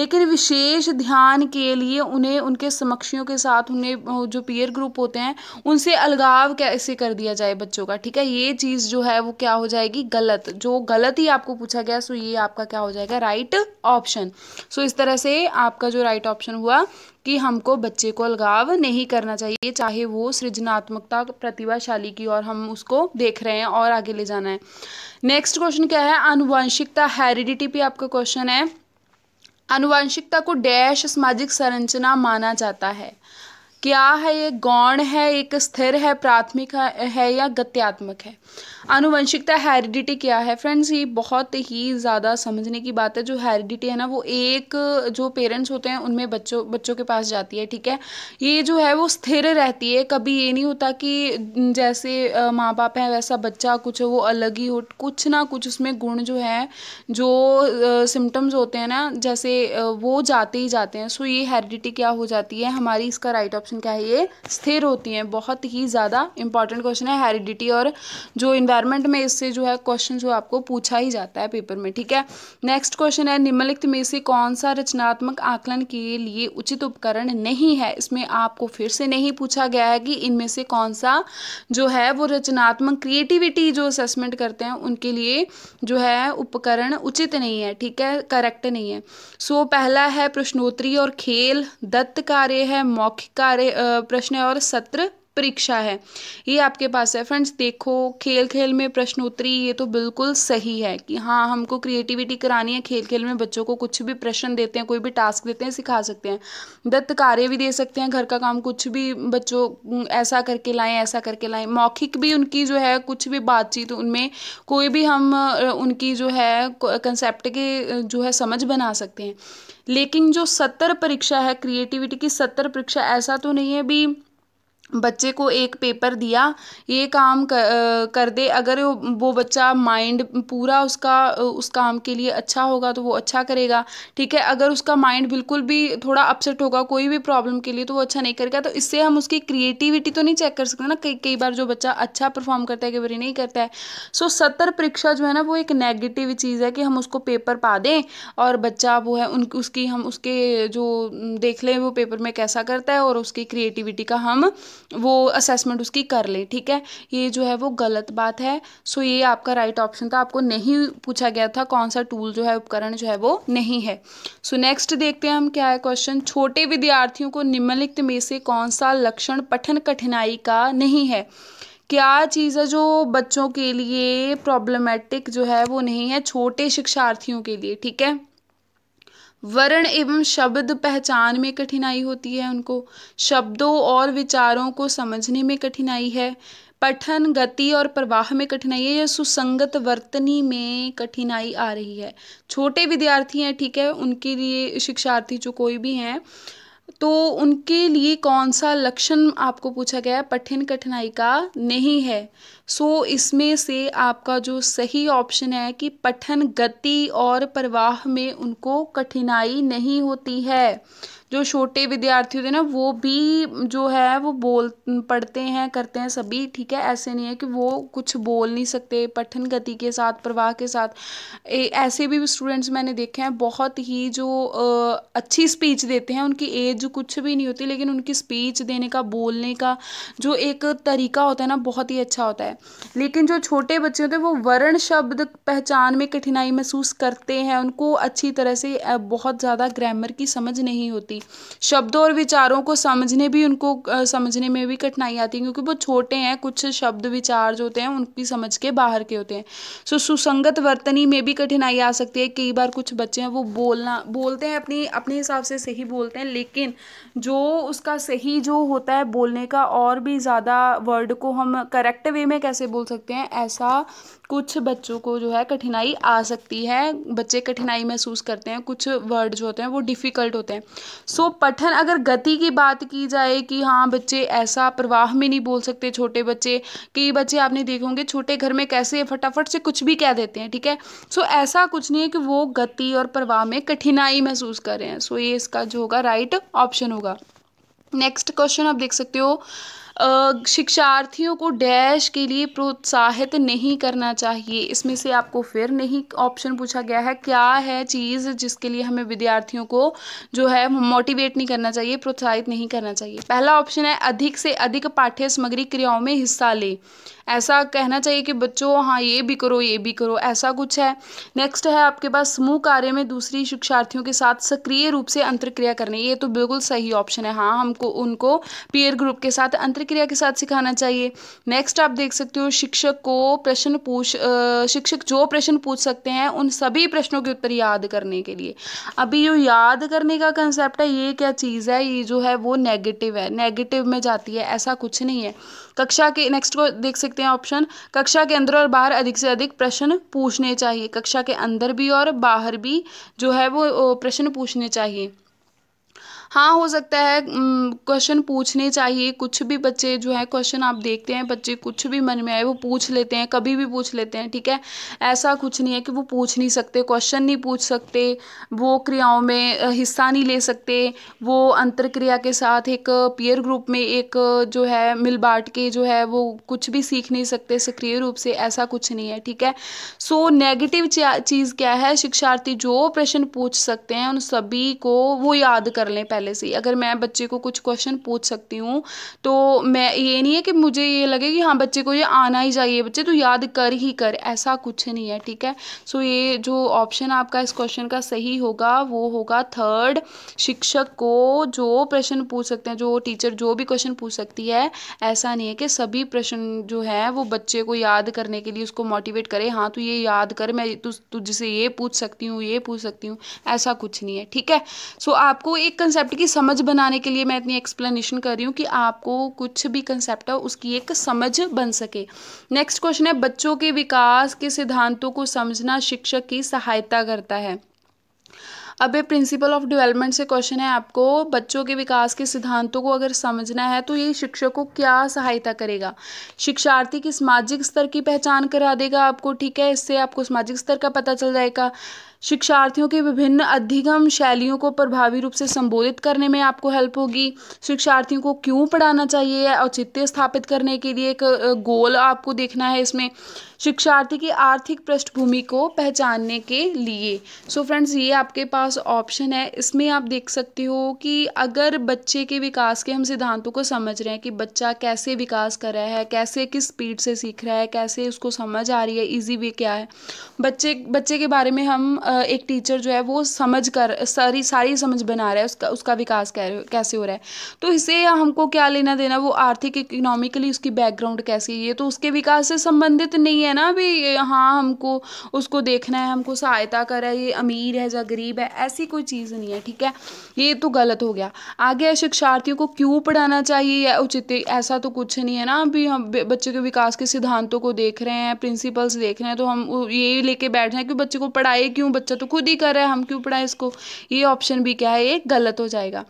लेकिन विशेष ध्यान के के लिए उन्हें उनके समक्षियों के साथ उन्हें जो पीयर ग्रुप होते हैं उनसे अलगाव कैसे कर दिया जाए बच्चों का ठीक है ये चीज़ जो है वो क्या हो जाएगी गलत जो गलत ही आपको पूछा गया सो ये आपका क्या हो जाएगा राइट ऑप्शन सो इस तरह से आपका जो राइट ऑप्शन हुआ कि हमको बच्चे को अलगाव नहीं करना चाहिए चाहे वो सृजनात्मकता प्रतिभाशाली की और हम उसको देख रहे हैं और आगे ले जाना है नेक्स्ट क्वेश्चन क्या है आनुवंशिकता हेरिडिटी पे आपका क्वेश्चन है अनुवांशिकता को डैश सामाजिक संरचना माना जाता है क्या है ये गौण है एक स्थिर है प्राथमिक है या गत्यात्मक है आनुवंशिकता हेरिडिटी क्या है फ्रेंड्स ये बहुत ही ज़्यादा समझने की बात है जो हेरिडिटी है ना वो एक जो पेरेंट्स होते हैं उनमें बच्चों बच्चों के पास जाती है ठीक है ये जो है वो स्थिर रहती है कभी ये नहीं होता कि जैसे माँ बाप हैं वैसा बच्चा कुछ वो अलग ही हो कुछ ना कुछ उसमें गुण जो है जो सिम्टम्स होते हैं ना जैसे वो जाते ही जाते हैं सो ये हेरिडिटी क्या हो जाती है हमारी इसका राइट ऑप्शन क्या है ये स्थिर होती हैं बहुत ही ज़्यादा इंपॉर्टेंट क्वेश्चन है हेरिडिटी और जो इन्वा एनवायरमेंट में इससे जो है क्वेश्चन जो आपको पूछा ही जाता है पेपर में ठीक है नेक्स्ट क्वेश्चन है निम्नलिखित में से कौन सा रचनात्मक आकलन के लिए उचित उपकरण नहीं है इसमें आपको फिर से नहीं पूछा गया है कि इनमें से कौन सा जो है वो रचनात्मक क्रिएटिविटी जो असेसमेंट करते हैं उनके लिए जो है उपकरण उचित नहीं है ठीक है करेक्ट नहीं है सो so, पहला है प्रश्नोत्तरी और खेल दत्त कार्य है मौखिक कार्य प्रश्न और सत्र परीक्षा है ये आपके पास है फ्रेंड्स देखो खेल खेल में प्रश्नोत्तरी ये तो बिल्कुल सही है कि हाँ हमको क्रिएटिविटी करानी है खेल खेल में बच्चों को कुछ भी प्रश्न देते हैं कोई भी टास्क देते हैं सिखा सकते हैं दत्त कार्य भी दे सकते हैं घर का काम कुछ भी बच्चों ऐसा करके लाएं ऐसा करके लाएं मौखिक भी उनकी जो है कुछ भी बातचीत उनमें कोई भी हम उनकी जो है कंसेप्ट के जो है समझ बना सकते हैं लेकिन जो सत्तर परीक्षा है क्रिएटिविटी की सत्तर परीक्षा ऐसा तो नहीं है भी बच्चे को एक पेपर दिया ये काम कर दे अगर वो बच्चा माइंड पूरा उसका उस काम के लिए अच्छा होगा तो वो अच्छा करेगा ठीक है अगर उसका माइंड बिल्कुल भी थोड़ा अपसेट होगा कोई भी प्रॉब्लम के लिए तो वो अच्छा नहीं करेगा तो इससे हम उसकी क्रिएटिविटी तो नहीं चेक कर सकते ना कई कई बार जो बच्चा अच्छा परफॉर्म करता है कई बार नहीं करता है सो सत्तर परीक्षा जो है ना वो एक नेगेटिव चीज़ है कि हम उसको पेपर पा दें और बच्चा वो है उन उसकी हम उसके जो देख लें वो पेपर में कैसा करता है और उसकी क्रिएटिविटी का हम वो असेसमेंट उसकी कर ले ठीक है ये जो है वो गलत बात है सो ये आपका राइट ऑप्शन था आपको नहीं पूछा गया था कौन सा टूल जो है उपकरण जो है वो नहीं है सो नेक्स्ट देखते हैं हम क्या है क्वेश्चन छोटे विद्यार्थियों को निम्नलिखित में से कौन सा लक्षण पठन कठिनाई का नहीं है क्या चीज़ है जो बच्चों के लिए प्रॉब्लमेटिक जो है वो नहीं है छोटे शिक्षार्थियों के लिए ठीक है वर्ण एवं शब्द पहचान में कठिनाई होती है उनको शब्दों और विचारों को समझने में कठिनाई है पठन गति और प्रवाह में कठिनाई है या सुसंगत वर्तनी में कठिनाई आ रही है छोटे विद्यार्थी हैं ठीक है उनके लिए शिक्षार्थी जो कोई भी हैं तो उनके लिए कौन सा लक्षण आपको पूछा गया है पठिन कठिनाई का नहीं है सो इसमें से आपका जो सही ऑप्शन है कि पठन गति और प्रवाह में उनको कठिनाई नहीं होती है जो छोटे विद्यार्थी होते हैं ना वो भी जो है वो बोल पढ़ते हैं करते हैं सभी ठीक है ऐसे नहीं है कि वो कुछ बोल नहीं सकते पठन गति के साथ प्रवाह के साथ ए, ऐसे भी स्टूडेंट्स मैंने देखे हैं बहुत ही जो आ, अच्छी स्पीच देते हैं उनकी एज कुछ भी नहीं होती लेकिन उनकी स्पीच देने का बोलने का जो एक तरीका होता है ना बहुत ही अच्छा होता है लेकिन जो छोटे बच्चे होते हैं वो वर्ण शब्द पहचान में कठिनाई महसूस करते हैं उनको अच्छी तरह से बहुत ज़्यादा ग्रामर की समझ नहीं होती शब्दों और विचारों को समझने भी उनको समझने में भी कठिनाई आती है क्योंकि वो छोटे हैं कुछ शब्द विचार जो होते हैं उनकी समझ के बाहर के होते हैं सो सुसंगत वर्तनी में भी कठिनाई आ सकती है कई बार कुछ बच्चे हैं वो बोलना बोलते हैं अपनी अपने हिसाब से सही बोलते हैं लेकिन जो उसका सही जो होता है बोलने का और भी ज़्यादा वर्ड को हम करेक्ट वे में कैसे बोल सकते हैं ऐसा कुछ बच्चों को जो है कठिनाई आ सकती है बच्चे कठिनाई महसूस करते हैं कुछ वर्ड जो होते हैं वो डिफ़िकल्ट होते हैं सो so, पठन अगर गति की बात की जाए कि हाँ बच्चे ऐसा प्रवाह में नहीं बोल सकते छोटे बच्चे कई बच्चे आपने देखे होंगे छोटे घर में कैसे फटाफट से कुछ भी कह देते हैं ठीक है सो so, ऐसा कुछ नहीं है कि वो गति और प्रवाह में कठिनाई महसूस कर रहे हैं सो so, ये इसका जो होगा राइट ऑप्शन होगा नेक्स्ट क्वेश्चन आप देख सकते हो शिक्षार्थियों को डैश के लिए प्रोत्साहित नहीं करना चाहिए इसमें से आपको फिर नहीं ऑप्शन पूछा गया है क्या है चीज़ जिसके लिए हमें विद्यार्थियों को जो है मोटिवेट नहीं करना चाहिए प्रोत्साहित नहीं करना चाहिए पहला ऑप्शन है अधिक से अधिक पाठ्य सामग्री क्रियाओं में हिस्सा लें ऐसा कहना चाहिए कि बच्चों हाँ ये भी करो ये भी करो ऐसा कुछ है नेक्स्ट है आपके पास समूह कार्य में दूसरी शिक्षार्थियों के साथ सक्रिय रूप से अंतरक्रिया करने ये तो बिल्कुल सही ऑप्शन है हाँ हमको उनको पीयर ग्रुप के साथ अंतरक्रिया के साथ सिखाना चाहिए नेक्स्ट आप देख सकते हो शिक्षक को प्रश्न पूछ शिक्षक जो प्रश्न पूछ सकते हैं उन सभी प्रश्नों के उत्तर याद करने के लिए अभी जो याद करने का कंसेप्ट है ये क्या चीज़ है ये जो है वो नेगेटिव है नेगेटिव में जाती है ऐसा कुछ नहीं है कक्षा के नेक्स्ट को देख सकते हैं ऑप्शन कक्षा के अंदर और बाहर अधिक से अधिक प्रश्न पूछने चाहिए कक्षा के अंदर भी और बाहर भी जो है वो प्रश्न पूछने चाहिए हाँ हो सकता है क्वेश्चन पूछने चाहिए कुछ भी बच्चे जो है क्वेश्चन आप देखते हैं बच्चे कुछ भी मन में आए वो पूछ लेते हैं कभी भी पूछ लेते हैं ठीक है ऐसा कुछ नहीं है कि वो पूछ नहीं सकते क्वेश्चन नहीं पूछ सकते वो क्रियाओं में हिस्सा नहीं ले सकते वो अंतर क्रिया के साथ एक पीयर ग्रुप में एक जो है मिल बाट के जो है वो कुछ भी सीख नहीं सकते सक्रिय रूप से ऐसा कुछ नहीं है ठीक है सो नेगेटिव चीज़ क्या है शिक्षार्थी जो प्रश्न पूछ सकते हैं उन सभी को वो याद कर लें पहले से ही अगर मैं बच्चे को कुछ क्वेश्चन पूछ सकती हूँ तो मैं ये नहीं है कि मुझे ये लगे कि हाँ बच्चे को ये आना ही चाहिए बच्चे तो याद कर ही कर ऐसा कुछ नहीं है ठीक है सो ये जो ऑप्शन आपका इस क्वेश्चन का सही होगा वो होगा थर्ड शिक्षक को जो प्रश्न पूछ सकते हैं जो टीचर जो भी क्वेश्चन पूछ सकती है ऐसा नहीं है कि सभी प्रश्न जो है वो बच्चे को याद करने के लिए उसको मोटिवेट करे हाँ तू ये याद कर मैं तुझसे ये पूछ सकती हूँ ये पूछ सकती हूँ ऐसा कुछ नहीं है ठीक है सो so, आपको एक कंसेप्ट कंसेप्ट की समझ बनाने के लिए मैं इतनी एक्सप्लेनेशन कर रही हूँ कि आपको कुछ भी कंसेप्ट है उसकी एक समझ बन सके नेक्स्ट क्वेश्चन है बच्चों के विकास के सिद्धांतों को समझना शिक्षक की सहायता करता है अब ये प्रिंसिपल ऑफ डेवलपमेंट से क्वेश्चन है आपको बच्चों के विकास के सिद्धांतों को अगर समझना है तो ये शिक्षक को क्या सहायता करेगा शिक्षार्थी की सामाजिक स्तर की पहचान करा देगा आपको ठीक है इससे आपको सामाजिक स्तर का पता चल जाएगा शिक्षार्थियों के विभिन्न अधिगम शैलियों को प्रभावी रूप से संबोधित करने में आपको हेल्प होगी शिक्षार्थियों को क्यों पढ़ाना चाहिए औचित्य स्थापित करने के लिए एक गोल आपको देखना है इसमें शिक्षार्थी की आर्थिक पृष्ठभूमि को पहचानने के लिए सो so फ्रेंड्स ये आपके पास ऑप्शन है इसमें आप देख सकते हो कि अगर बच्चे के विकास के हम सिद्धांतों को समझ रहे हैं कि बच्चा कैसे विकास कर रहा है कैसे किस स्पीड से सीख रहा है कैसे उसको समझ आ रही है ईजी वे क्या है बच्चे बच्चे के बारे में हम एक टीचर जो है वो समझ कर सारी सारी समझ बना रहा है उसका उसका विकास कैसे हो रहा है तो इसे हमको क्या लेना देना वो आर्थिक इकोनॉमिकली उसकी बैकग्राउंड कैसी है ये तो उसके विकास से संबंधित नहीं है है ना भी हाँ हमको उसको देखना है हमको सहायता करा ये अमीर है या गरीब है ऐसी कोई चीज़ नहीं है ठीक है ये तो गलत हो गया आगे शिक्षार्थियों को क्यों पढ़ाना चाहिए या उचित ऐसा तो कुछ नहीं है ना अभी हम बच्चे के विकास के सिद्धांतों को देख रहे हैं प्रिंसिपल्स देख रहे हैं तो हम ये लेके बैठ रहे हैं कि बच्चे को पढ़ाए क्यों बच्चा तो खुद ही कर रहा है हम क्यों पढ़ाए इसको ये ऑप्शन भी क्या है ये गलत हो जाएगा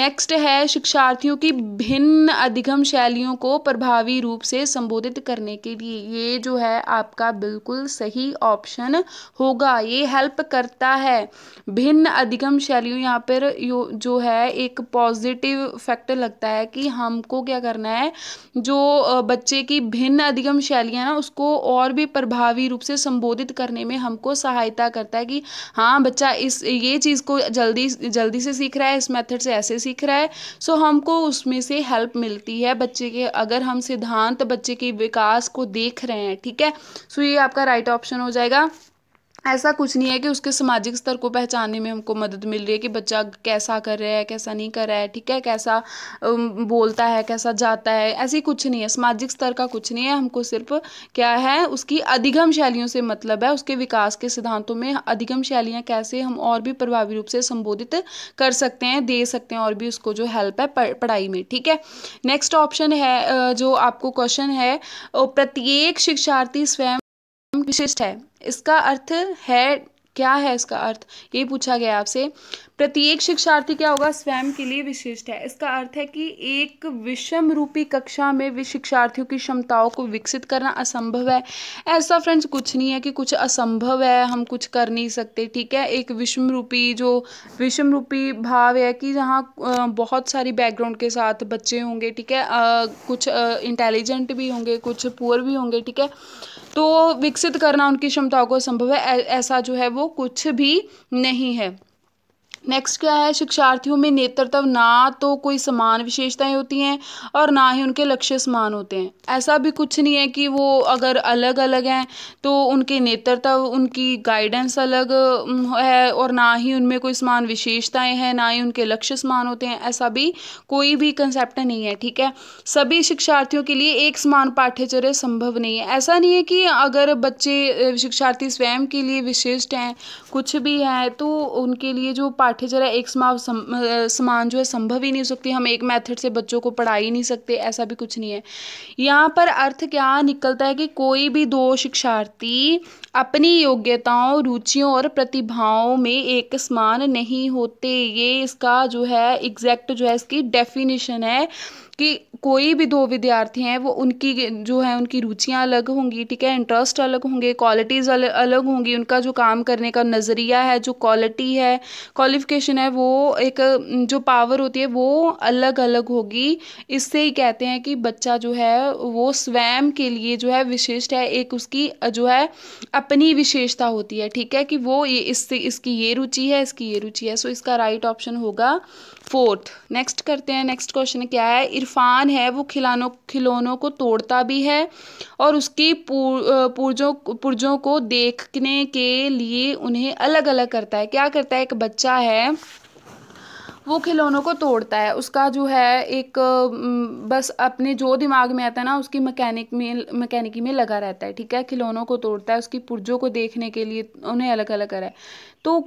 नेक्स्ट है शिक्षार्थियों की भिन्न अधिगम शैलियों को प्रभावी रूप से संबोधित करने के लिए ये जो है आपका बिल्कुल सही ऑप्शन होगा ये हेल्प करता है भिन्न अधिगम शैलियों यहाँ पर जो है एक पॉजिटिव फैक्टर लगता है कि हमको क्या करना है जो बच्चे की भिन्न अधिगम शैलियाँ ना उसको और भी प्रभावी रूप से संबोधित करने में हमको सहायता करता है कि हाँ बच्चा इस ये चीज़ को जल्दी जल्दी से सीख रहा है इस मेथड से ऐसे सीख रहा है सो हमको उसमें से हेल्प मिलती है बच्चे के अगर हम सिद्धांत बच्चे के विकास को देख रहे हैं ठीक है सो ये आपका राइट ऑप्शन हो जाएगा ऐसा कुछ नहीं है कि उसके सामाजिक स्तर को पहचानने में हमको मदद मिल रही है कि बच्चा कैसा कर रहा है कैसा नहीं कर रहा है ठीक है कैसा बोलता है कैसा जाता है ऐसी कुछ नहीं है सामाजिक स्तर का कुछ नहीं है हमको सिर्फ क्या है उसकी अधिगम शैलियों से मतलब है उसके विकास के सिद्धांतों में अधिगम शैलियाँ कैसे हम और भी प्रभावी रूप से संबोधित कर सकते हैं दे सकते हैं और भी उसको जो हेल्प है पढ़ाई में ठीक है नेक्स्ट ऑप्शन है जो आपको क्वेश्चन है प्रत्येक शिक्षार्थी स्वयं विशिष्ट है इसका अर्थ है क्या है इसका अर्थ ये पूछा गया आपसे प्रत्येक शिक्षार्थी क्या होगा स्वयं के लिए विशिष्ट है इसका अर्थ है कि एक विषम रूपी कक्षा में शिक्षार्थियों की क्षमताओं को विकसित करना असंभव है ऐसा फ्रेंड्स कुछ नहीं है कि कुछ असंभव है हम कुछ कर नहीं सकते ठीक है एक विषम रूपी जो विषम रूपी भाव है कि जहाँ बहुत सारी बैकग्राउंड के साथ बच्चे होंगे ठीक है कुछ इंटेलिजेंट भी होंगे कुछ पुअर भी होंगे ठीक है तो विकसित करना उनकी क्षमताओं को संभव है ऐसा जो है वो कुछ भी नहीं है नेक्स्ट क्या है शिक्षार्थियों में नेतृत्व ना तो कोई समान विशेषताएं होती हैं और ना ही उनके लक्ष्य समान होते हैं ऐसा भी कुछ नहीं है कि वो अगर अलग अलग हैं तो उनके नेतृत्व उनकी गाइडेंस अलग है और ना ही उनमें कोई समान विशेषताएं हैं ना ही उनके लक्ष्य समान होते हैं ऐसा भी कोई भी कंसेप्ट नहीं है ठीक है सभी शिक्षार्थियों के लिए एक समान पाठ्यचर्य संभव नहीं है ऐसा नहीं है कि अगर बच्चे शिक्षार्थी स्वयं के लिए विशिष्ट हैं कुछ भी हैं तो उनके लिए जो पाठ पाठ्यचर्या एक सम, समान जो है संभव ही नहीं हो सकती हम एक मेथड से बच्चों को पढ़ा ही नहीं सकते ऐसा भी कुछ नहीं है यहाँ पर अर्थ क्या निकलता है कि कोई भी दो शिक्षार्थी अपनी योग्यताओं रुचियों और प्रतिभाओं में एक समान नहीं होते ये इसका जो है एग्जैक्ट जो है इसकी डेफिनेशन है कि कोई भी दो विद्यार्थी हैं वो उनकी जो है उनकी रुचियाँ अलग होंगी ठीक है इंटरेस्ट अलग होंगे क्वालिटीज़ अल, अलग होंगी उनका जो काम करने का नज़रिया है जो क्वालिटी है क्वालिफिकेशन है वो एक जो पावर होती है वो अलग अलग होगी इससे ही कहते हैं कि बच्चा जो है वो स्वयं के लिए जो है विशिष्ट है एक उसकी जो है अपनी विशेषता होती है ठीक है कि वो ये इससे इसकी ये रुचि है इसकी ये रुचि है सो इसका राइट ऑप्शन होगा फोर्थ नेक्स्ट करते हैं नेक्स्ट क्वेश्चन क्या है इरफान है वो खिलानों खिलौनों को तोड़ता भी है और उसकी पुर्जों पुर्जों को देखने के लिए उन्हें अलग अलग करता है क्या करता है एक बच्चा है वो खिलौनों को तोड़ता है उसका जो है एक बस अपने जो दिमाग में आता है ना उसकी मकैनिक में मकैनिकी में लगा रहता है ठीक है खिलौनों को तोड़ता है उसकी पुर्जों को देखने के लिए उन्हें अलग अलग करा है तो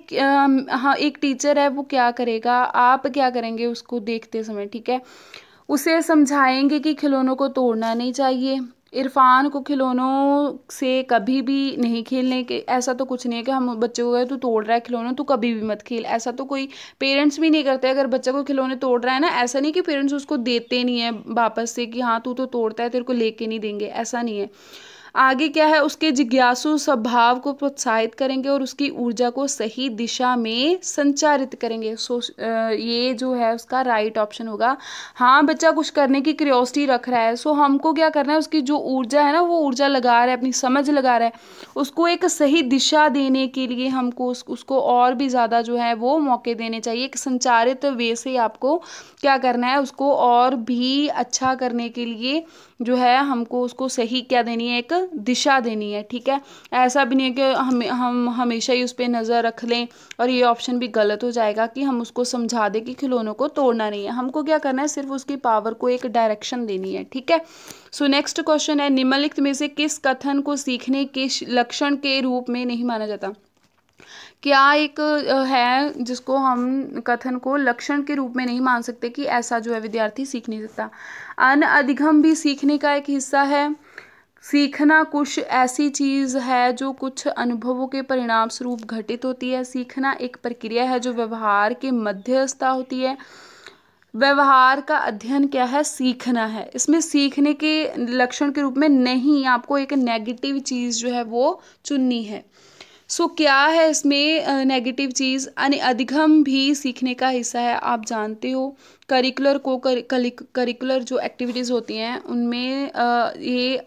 हाँ एक टीचर है वो क्या करेगा आप क्या करेंगे उसको देखते समय ठीक है उसे समझाएंगे कि खिलौनों को तोड़ना नहीं चाहिए इरफान को खिलौनों से कभी भी नहीं खेलने के ऐसा तो कुछ नहीं है कि हम बच्चे को तू तोड़ रहा है खिलौने तू कभी भी मत खेल ऐसा तो कोई पेरेंट्स भी नहीं करते अगर बच्चा को खिलौने तोड़ रहा है ना ऐसा नहीं कि पेरेंट्स उसको देते नहीं है वापस से कि हाँ तू तो तोड़ता है तेरे को लेके नहीं देंगे ऐसा नहीं है आगे क्या है उसके जिज्ञासु स्वभाव को प्रोत्साहित करेंगे और उसकी ऊर्जा को सही दिशा में संचारित करेंगे सो ये जो है उसका राइट ऑप्शन होगा हाँ बच्चा कुछ करने की क्रियोसिटी रख रहा है सो हमको क्या करना है उसकी जो ऊर्जा है ना वो ऊर्जा लगा रहा है अपनी समझ लगा रहा है उसको एक सही दिशा देने के लिए हमको उस, उसको और भी ज़्यादा जो है वो मौके देने चाहिए एक संचारित वे से आपको क्या करना है उसको और भी अच्छा करने के लिए जो है हमको उसको सही क्या देनी है एक दिशा देनी है ठीक है ऐसा भी नहीं है कि हम हम हमेशा ही उस पर नज़र रख लें और ये ऑप्शन भी गलत हो जाएगा कि हम उसको समझा दें कि खिलौनों को तोड़ना नहीं है हमको क्या करना है सिर्फ उसकी पावर को एक डायरेक्शन देनी है ठीक है सो नेक्स्ट क्वेश्चन है निम्नलिखित में से किस कथन को सीखने के लक्षण के रूप में नहीं माना जाता क्या एक है जिसको हम कथन को लक्षण के रूप में नहीं मान सकते कि ऐसा जो है विद्यार्थी सीख नहीं सकता अन अधिगम भी सीखने का एक हिस्सा है सीखना कुछ ऐसी चीज़ है जो कुछ अनुभवों के परिणाम स्वरूप घटित होती है सीखना एक प्रक्रिया है जो व्यवहार के मध्यस्थता होती है व्यवहार का अध्ययन क्या है सीखना है इसमें सीखने के लक्षण के रूप में नहीं आपको एक नेगेटिव चीज़ जो है वो चुननी है सो so, क्या है इसमें नेगेटिव चीज़ यानी अधिगम भी सीखने का हिस्सा है आप जानते हो करिकुलर को करिकुलर जो एक्टिविटीज़ होती हैं उनमें ये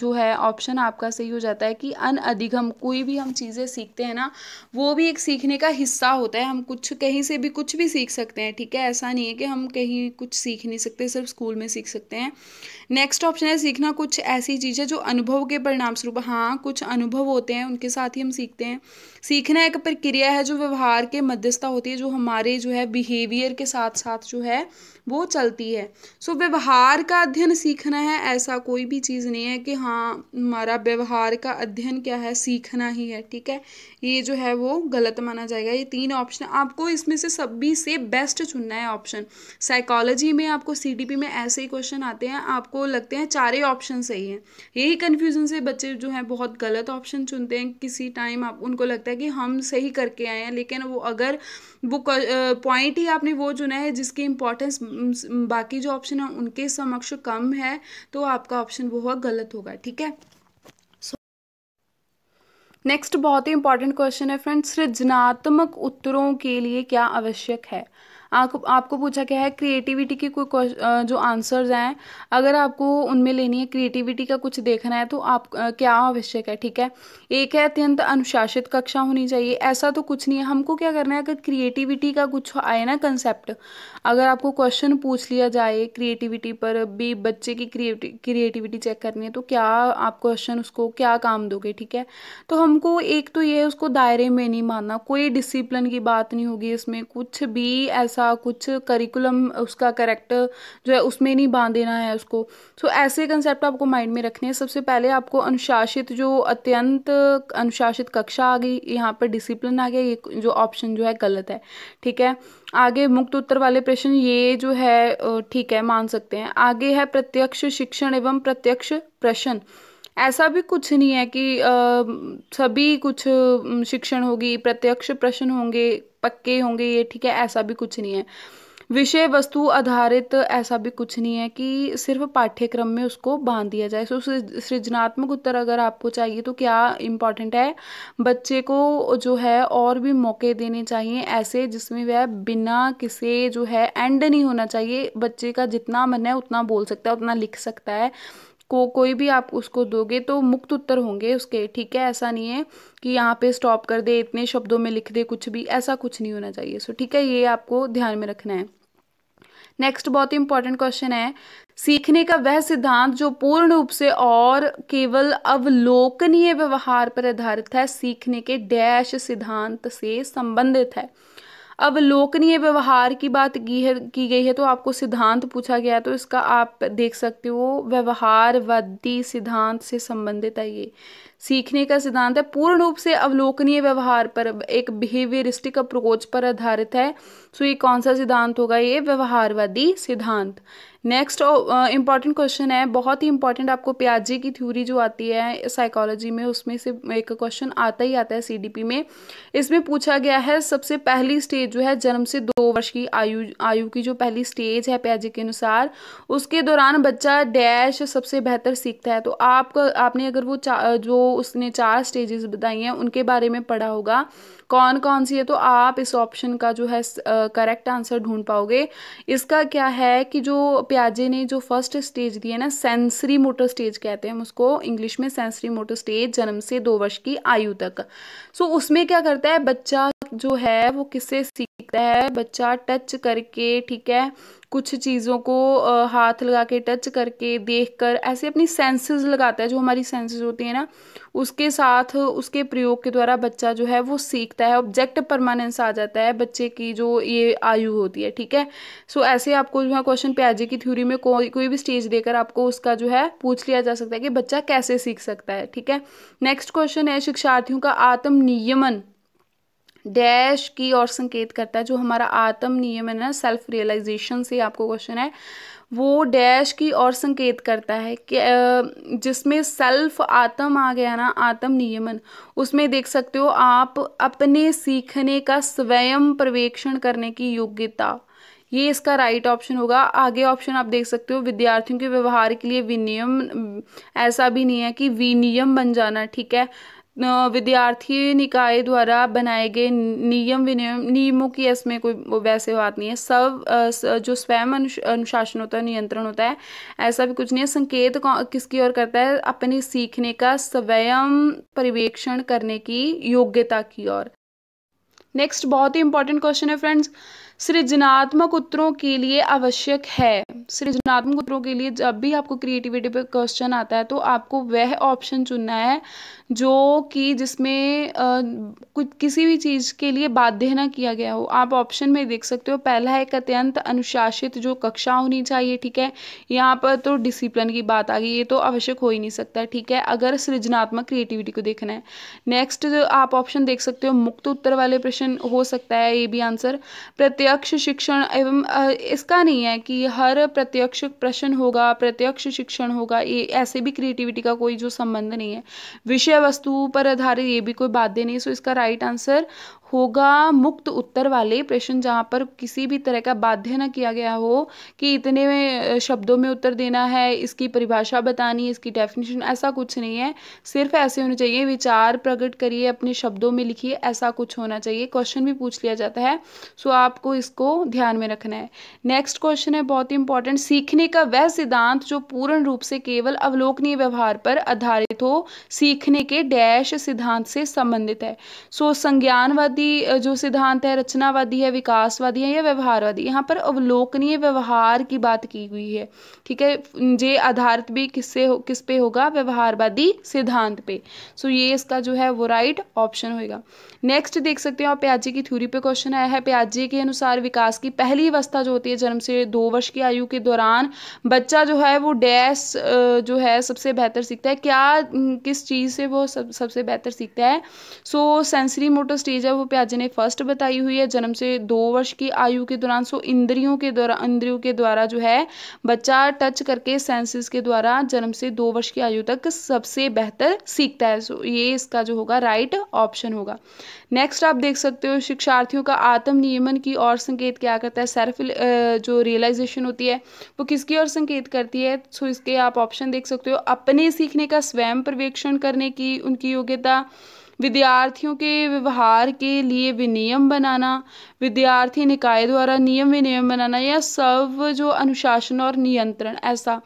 जो है ऑप्शन आपका सही हो जाता है कि अन अधिगम कोई भी हम चीज़ें सीखते हैं ना वो भी एक सीखने का हिस्सा होता है हम कुछ कहीं से भी कुछ भी सीख सकते हैं ठीक है ऐसा नहीं है कि हम कहीं कुछ सीख नहीं सकते सिर्फ स्कूल में सीख सकते हैं नेक्स्ट ऑप्शन है सीखना कुछ ऐसी चीज़ें जो अनुभव के परिणाम स्वरूप हाँ कुछ अनुभव होते हैं उनके साथ ही हम सीखते हैं सीखना एक प्रक्रिया है जो व्यवहार के मध्यस्थता होती है जो हमारे जो है बिहेवियर के साथ साथ जो है है वो चलती है सो व्यवहार का अध्ययन सीखना है ऐसा कोई भी चीज़ नहीं है कि हाँ हमारा व्यवहार का अध्ययन क्या है सीखना ही है ठीक है ये जो है वो गलत माना जाएगा ये तीन ऑप्शन आपको इसमें से सभी से बेस्ट चुनना है ऑप्शन साइकोलॉजी में आपको सी में ऐसे ही क्वेश्चन आते हैं आपको लगते हैं चार ही ऑप्शन सही हैं यही कन्फ्यूज़न से बच्चे जो हैं बहुत गलत ऑप्शन चुनते हैं किसी टाइम आप उनको लगता है कि हम सही करके आए हैं लेकिन वो अगर वो पॉइंट ही आपने वो चुना है जिसकी इंपॉर्टेंस बाकी जो ऑप्शन है उनके समक्ष कम है तो आपका ऑप्शन बहुत गलत होगा ठीक है नेक्स्ट बहुत ही इंपॉर्टेंट क्वेश्चन है फ्रेंड सृजनात्मक उत्तरों के लिए क्या आवश्यक है आपको आपको पूछा गया है क्रिएटिविटी के कोई जो आंसर्स हैं अगर आपको उनमें लेनी है क्रिएटिविटी का कुछ देखना है तो आप क्या आवश्यक है ठीक है एक है अत्यंत अनुशासित कक्षा होनी चाहिए ऐसा तो कुछ नहीं है हमको क्या करना है अगर क्रिएटिविटी का कुछ आए ना कंसेप्ट अगर आपको क्वेश्चन पूछ लिया जाए क्रिएटिविटी पर भी बच्चे की क्रिएटिविटी चेक करनी है तो क्या आप क्वेश्चन उसको क्या काम दोगे ठीक है तो हमको एक तो ये है उसको दायरे में नहीं मानना कोई डिसिप्लिन की बात नहीं होगी इसमें कुछ भी ऐसा सा कुछ करिकुलम उसका करेक्टर जो है उसमें नहीं बांध देना है उसको सो so, ऐसे कंसेप्ट आपको माइंड में रखने हैं सबसे पहले आपको अनुशासित जो अत्यंत अनुशासित कक्षा आ गई यहाँ पर डिसिप्लिन आ गया ये जो ऑप्शन जो है गलत है ठीक है आगे मुक्त उत्तर वाले प्रश्न ये जो है ठीक है मान सकते हैं आगे है प्रत्यक्ष शिक्षण एवं प्रत्यक्ष प्रश्न ऐसा भी कुछ नहीं है कि सभी कुछ शिक्षण होगी प्रत्यक्ष प्रश्न होंगे पक्के होंगे ये ठीक है ऐसा भी कुछ नहीं है विषय वस्तु आधारित ऐसा भी कुछ नहीं है कि सिर्फ पाठ्यक्रम में उसको बांध दिया जाए सो सृजनात्मक उत्तर अगर आपको चाहिए तो क्या इम्पॉर्टेंट है बच्चे को जो है और भी मौके देने चाहिए ऐसे जिसमें वह बिना किसी जो है एंड नहीं होना चाहिए बच्चे का जितना मन है उतना बोल सकता है उतना लिख सकता है को कोई भी आप उसको दोगे तो मुक्त उत्तर होंगे उसके ठीक है ऐसा नहीं है कि यहाँ पे स्टॉप कर दे इतने शब्दों में लिख दे कुछ भी ऐसा कुछ नहीं होना चाहिए सो ठीक है ये आपको ध्यान में रखना है नेक्स्ट बहुत ही इंपॉर्टेंट क्वेश्चन है सीखने का वह सिद्धांत जो पूर्ण रूप से और केवल अवलोकनीय व्यवहार पर आधारित है सीखने के डैश सिद्धांत से संबंधित है अब लोकनीय व्यवहार की बात की है की गई है तो आपको सिद्धांत पूछा गया है तो इसका आप देख सकते हो व्यवहारवादी सिद्धांत से संबंधित है ये सीखने का सिद्धांत है पूर्ण रूप से अवलोकनीय व्यवहार पर एक बिहेवियरिस्टिक अप्रोच पर आधारित है सो ये कौन सा सिद्धांत होगा ये व्यवहारवादी सिद्धांत नेक्स्ट इंपॉर्टेंट क्वेश्चन है बहुत ही इंपॉर्टेंट आपको प्याजी की थ्योरी जो आती है साइकोलॉजी में उसमें से एक क्वेश्चन आता ही आता है सीडीपी में इसमें पूछा गया है सबसे पहली स्टेज जो है जन्म से दो वर्ष की आयु आयु की जो पहली स्टेज है प्याजी के अनुसार उसके दौरान बच्चा डैश सबसे बेहतर सीखता है तो आपका आपने अगर वो जो उसने चार स्टेजेस बताई हैं उनके बारे में पढ़ा होगा कौन कौन सी है तो आप इस ऑप्शन का जो है करेक्ट आंसर ढूंढ पाओगे इसका क्या है कि जो प्याजे ने जो फर्स्ट स्टेज दी है ना सेंसरी मोटर स्टेज कहते हैं हम उसको इंग्लिश में सेंसरी मोटर स्टेज जन्म से दो वर्ष की आयु तक सो so, उसमें क्या करता है बच्चा जो है वो किससे सीखता है बच्चा टच करके ठीक है कुछ चीज़ों को हाथ लगा के टच करके देख कर ऐसे अपनी सेंसेस लगाता है जो हमारी सेंसेस होती है ना उसके साथ उसके प्रयोग के द्वारा बच्चा जो है वो सीखता है ऑब्जेक्ट परमानेंस आ जाता है बच्चे की जो ये आयु होती है ठीक है सो so, ऐसे आपको जो है क्वेश्चन प्याजे की थ्योरी में कोई कोई भी स्टेज देकर आपको उसका जो है पूछ लिया जा सकता है कि बच्चा कैसे सीख सकता है ठीक है नेक्स्ट क्वेश्चन है शिक्षार्थियों का आत्म नियमन डैश की ओर संकेत करता है जो हमारा आत्म नियमन है सेल्फ रियलाइजेशन से आपको क्वेश्चन है वो डैश की ओर संकेत करता है कि जिसमें सेल्फ आत्म आ गया ना आत्म नियमन उसमें देख सकते हो आप अपने सीखने का स्वयं प्रवेक्षण करने की योग्यता ये इसका राइट ऑप्शन होगा आगे ऑप्शन आप देख सकते हो विद्यार्थियों के व्यवहार के लिए विनियम ऐसा भी नहीं है कि विनियम बन जाना ठीक है विद्यार्थी निकाय द्वारा बनाए गए नियम विनियम नियमों की इसमें कोई वैसे बात नहीं है सब जो स्वयं अनुशासन होता है नियंत्रण होता है ऐसा भी कुछ नहीं है संकेत किसकी ओर करता है अपने सीखने का स्वयं परिवेक्षण करने की योग्यता की ओर नेक्स्ट बहुत ही इंपॉर्टेंट क्वेश्चन है फ्रेंड्स सृजनात्मक उत्तरों के लिए आवश्यक है सृजनात्मक उत्तरों के लिए जब भी आपको क्रिएटिविटी पर क्वेश्चन आता है तो आपको वह ऑप्शन चुनना है जो कि जिसमें कुछ किसी भी चीज़ के लिए बाध्य ना किया गया हो आप ऑप्शन में देख सकते हो पहला है एक अत्यंत अनुशासित जो कक्षा होनी चाहिए ठीक है यहाँ पर तो डिसिप्लिन की बात आ गई ये तो आवश्यक हो ही नहीं सकता ठीक है अगर सृजनात्मक क्रिएटिविटी को देखना है नेक्स्ट आप ऑप्शन देख सकते हो मुक्त उत्तर वाले प्रश्न हो सकता है ये भी आंसर प्रत्येक प्रत्यक्ष शिक्षण एवं इसका नहीं है कि हर प्रत्यक्ष प्रश्न होगा प्रत्यक्ष शिक्षण होगा ये ऐसे भी क्रिएटिविटी का कोई जो संबंध नहीं है विषय वस्तु पर आधारित ये भी कोई बाध्य नहीं सो इसका राइट आंसर होगा मुक्त उत्तर वाले प्रश्न जहाँ पर किसी भी तरह का बाध्य न किया गया हो कि इतने शब्दों में उत्तर देना है इसकी परिभाषा बतानी इसकी डेफिनेशन ऐसा कुछ नहीं है सिर्फ ऐसे होने चाहिए विचार प्रकट करिए अपने शब्दों में लिखिए ऐसा कुछ होना चाहिए क्वेश्चन भी पूछ लिया जाता है सो आपको इसको ध्यान में रखना है नेक्स्ट क्वेश्चन है बहुत ही इंपॉर्टेंट सीखने का वह सिद्धांत जो पूर्ण रूप से केवल अवलोकनीय व्यवहार पर आधारित हो सीखने के डैश सिद्धांत से संबंधित है सो संज्ञानवादी रचनावादी जो सिद्धांत है रचनावादी है विकासवादी है या व्यवहारवादी यहाँ पर अवलोकनीय व्यवहार की बात की हुई है ठीक है जे आधारित भी किससे हो किस पे होगा व्यवहारवादी सिद्धांत पे सो ये इसका जो है वो राइट ऑप्शन होगा नेक्स्ट देख सकते हो आप प्याजी की थ्यूरी पे क्वेश्चन आया है प्याजी के अनुसार विकास की पहली अवस्था जो होती है जन्म से दो वर्ष की आयु के दौरान बच्चा जो है वो डैश जो है सबसे बेहतर सीखता है क्या किस चीज़ से वो सब सबसे बेहतर सीखता है सो सेंसरी मोटर स्टेज है वो प्याजे ने फर्स्ट बताई हुई है जन्म से दो वर्ष की आयु के दौरान सो इंद्रियों के द्वारा इंद्रियों के द्वारा जो है बच्चा टच करके सेंसेस के द्वारा जन्म से दो वर्ष की आयु तक सबसे बेहतर सीखता है सो ये इसका जो होगा राइट ऑप्शन होगा नेक्स्ट आप देख सकते हो शिक्षार्थियों का आत्म नियमन की और संकेत क्या करता है सेल्फ uh, जो रियलाइजेशन होती है वो किसकी ओर संकेत करती है सो इसके आप ऑप्शन देख सकते हो अपने सीखने का स्वयं पर्यवेक्षण करने की उनकी योग्यता विद्यार्थियों के व्यवहार के लिए विनियम बनाना विद्यार्थी निकाय द्वारा नियम विनियम बनाना या सब जो अनुशासन और नियंत्रण ऐसा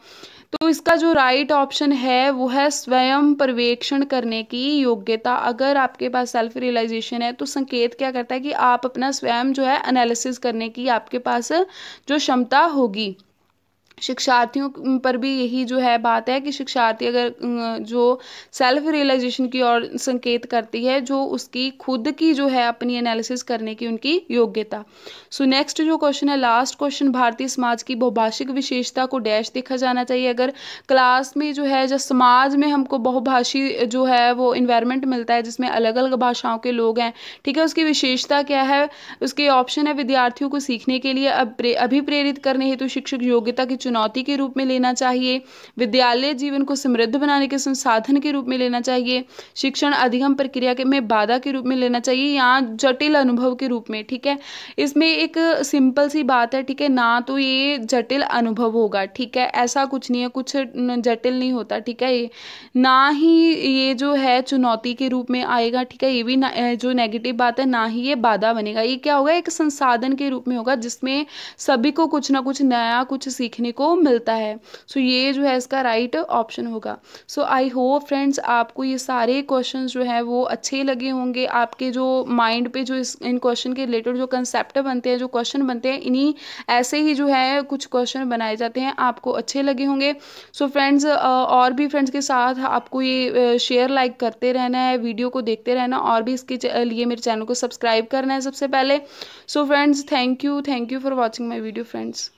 तो इसका जो राइट ऑप्शन है वो है स्वयं पर्यवेक्षण करने की योग्यता अगर आपके पास सेल्फ रियलाइजेशन है तो संकेत क्या करता है कि आप अपना स्वयं जो है एनालिसिस करने की आपके पास जो क्षमता होगी शिक्षार्थियों पर भी यही जो है बात है कि शिक्षार्थी अगर जो सेल्फ रियलाइजेशन की ओर संकेत करती है जो उसकी खुद की जो है अपनी एनालिसिस करने की उनकी योग्यता सो नेक्स्ट जो क्वेश्चन है लास्ट क्वेश्चन भारतीय समाज की बहुभाषिक विशेषता को डैश देखा जाना चाहिए अगर क्लास में जो है या समाज में हमको बहुभाषी जो है वो इन्वायरमेंट मिलता है जिसमें अलग अलग भाषाओं के लोग हैं ठीक है उसकी विशेषता क्या है उसके ऑप्शन है विद्यार्थियों को सीखने के लिए अभिप्रेरित करने हेतु शिक्षक योग्यता की चुनौती के रूप में लेना चाहिए विद्यालय जीवन को समृद्ध बनाने के संसाधन के रूप में लेना चाहिए शिक्षण अधिगम प्रक्रिया के में बाधा के रूप में लेना चाहिए या जटिल अनुभव के रूप में ठीक है इसमें एक सिंपल सी बात है ठीक है ना तो ये जटिल अनुभव होगा ठीक है ऐसा कुछ नहीं है कुछ जटिल नहीं होता ठीक है ये ना ही ये जो है चुनौती के रूप में आएगा ठीक है ये भी ना, जो नेगेटिव बात है ना ही ये बाधा बनेगा ये क्या होगा एक संसाधन के रूप में होगा जिसमें सभी को कुछ ना कुछ नया कुछ सीखने को मिलता है सो so, ये जो है इसका राइट right ऑप्शन होगा सो आई होप फ्रेंड्स आपको ये सारे क्वेश्चन जो है वो अच्छे लगे होंगे आपके जो माइंड पे जो इस इन क्वेश्चन के रिलेटेड जो कंसेप्ट बनते हैं जो क्वेश्चन बनते हैं इन्हीं ऐसे ही जो है कुछ क्वेश्चन बनाए जाते हैं आपको अच्छे लगे होंगे सो so, फ्रेंड्स और भी फ्रेंड्स के साथ आपको ये शेयर लाइक करते रहना है वीडियो को देखते रहना और भी इसके लिए मेरे चैनल को सब्सक्राइब करना है सबसे पहले so friends thank you thank you for watching my video friends